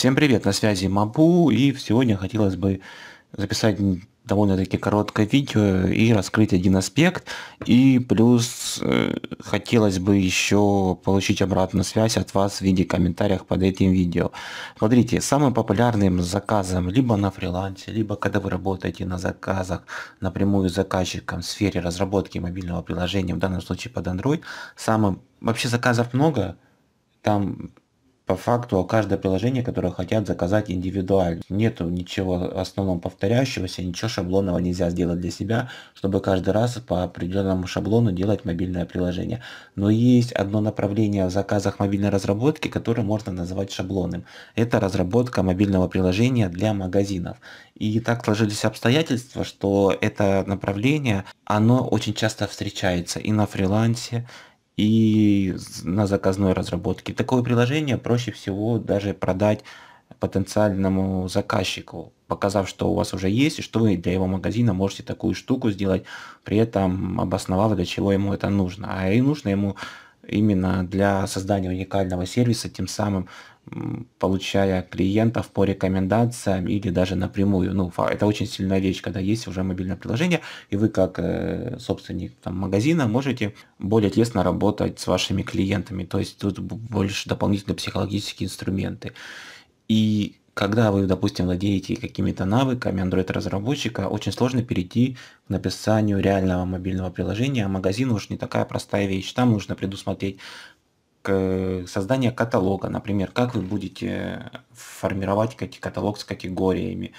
Всем привет, на связи Мабу, и сегодня хотелось бы записать довольно-таки короткое видео и раскрыть один аспект, и плюс э, хотелось бы еще получить обратную связь от вас в виде комментариев под этим видео. Смотрите, самым популярным заказом либо на фрилансе, либо когда вы работаете на заказах напрямую с заказчиком в сфере разработки мобильного приложения, в данном случае под Android, самым... Вообще заказов много, там по факту а каждое приложение, которое хотят заказать индивидуально. Нету ничего в основном повторяющегося, ничего шаблонного нельзя сделать для себя, чтобы каждый раз по определенному шаблону делать мобильное приложение. Но есть одно направление в заказах мобильной разработки, которое можно называть шаблонным. Это разработка мобильного приложения для магазинов. И так сложились обстоятельства, что это направление, оно очень часто встречается и на фрилансе, и на заказной разработке. Такое приложение проще всего даже продать потенциальному заказчику, показав, что у вас уже есть, и что вы для его магазина можете такую штуку сделать, при этом обосновав, для чего ему это нужно. А и нужно ему именно для создания уникального сервиса, тем самым получая клиентов по рекомендациям или даже напрямую. Ну, это очень сильная вещь, когда есть уже мобильное приложение, и вы как э, собственник там, магазина можете более тесно работать с вашими клиентами. То есть тут больше дополнительные психологические инструменты. И когда вы, допустим, владеете какими-то навыками Android-разработчика, очень сложно перейти к написанию реального мобильного приложения, а магазин уж не такая простая вещь. Там нужно предусмотреть создание каталога, например, как вы будете формировать каталог с категориями,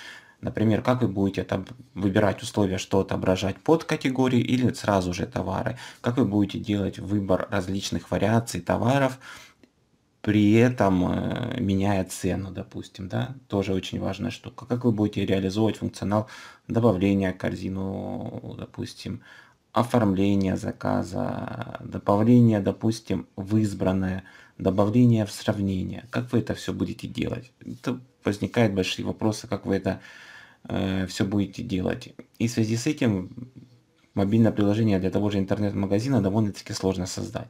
Например, как вы будете там выбирать условия, что отображать под категории или сразу же товары, как вы будете делать выбор различных вариаций товаров, при этом э, меняя цену, допустим, да, тоже очень важная штука. Как вы будете реализовывать функционал добавления корзину, допустим, оформления заказа, добавления, допустим, в избранное, добавления в сравнение. Как вы это все будете делать? Это возникают большие вопросы, как вы это э, все будете делать. И в связи с этим мобильное приложение для того же интернет-магазина довольно-таки сложно создать.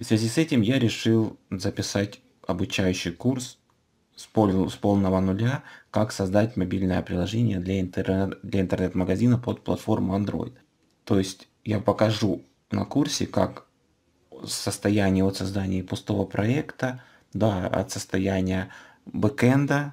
В связи с этим я решил записать обучающий курс с, пол, с полного нуля, как создать мобильное приложение для, интернет, для интернет-магазина под платформу Android. То есть я покажу на курсе, как состояние от создания пустого проекта, да, от состояния бэкенда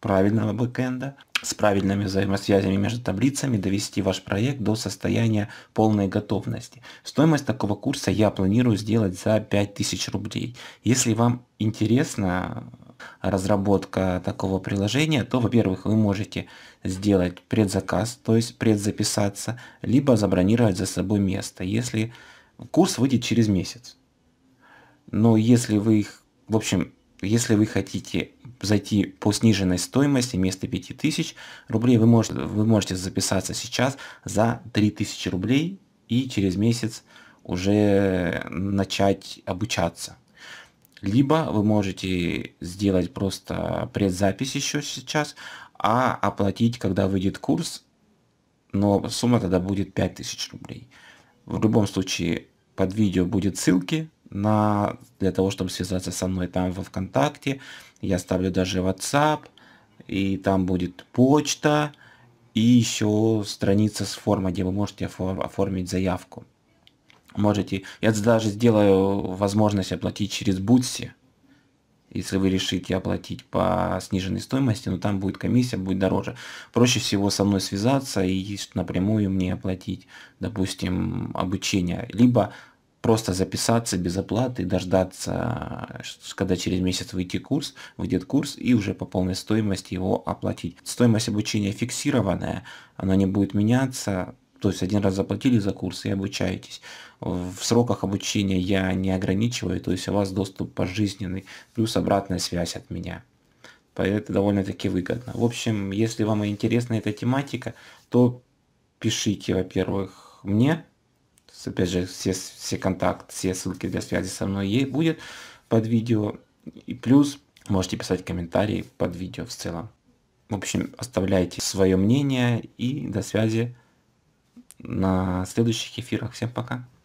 правильного бэкэнда, с правильными взаимосвязями между таблицами довести ваш проект до состояния полной готовности. Стоимость такого курса я планирую сделать за 5000 рублей. Если вам интересно разработка такого приложения, то, во-первых, вы можете сделать предзаказ, то есть предзаписаться, либо забронировать за собой место, если курс выйдет через месяц. Но если вы, в общем, если вы хотите зайти по сниженной стоимости вместо 5000 рублей. Вы можете, вы можете записаться сейчас за 3000 рублей и через месяц уже начать обучаться. Либо вы можете сделать просто предзапись еще сейчас, а оплатить, когда выйдет курс, но сумма тогда будет 5000 рублей. В любом случае под видео будет ссылки на, для того, чтобы связаться со мной там во ВКонтакте. Я ставлю даже WhatsApp, и там будет почта, и еще страница с формой, где вы можете оформить заявку. Можете, я даже сделаю возможность оплатить через Бутси, если вы решите оплатить по сниженной стоимости, но там будет комиссия, будет дороже. Проще всего со мной связаться и напрямую мне оплатить, допустим, обучение. Либо просто записаться без оплаты, дождаться, а, когда через месяц выйти курс, выйдет курс и уже по полной стоимости его оплатить. Стоимость обучения фиксированная, она не будет меняться, то есть один раз заплатили за курс и обучаетесь. В сроках обучения я не ограничиваю, то есть у вас доступ пожизненный, плюс обратная связь от меня. Это довольно-таки выгодно. В общем, если вам интересна эта тематика, то пишите, во-первых, мне опять же, все, все контакты, все ссылки для связи со мной ей будет под видео. И плюс можете писать комментарии под видео в целом. В общем, оставляйте свое мнение и до связи на следующих эфирах. Всем пока!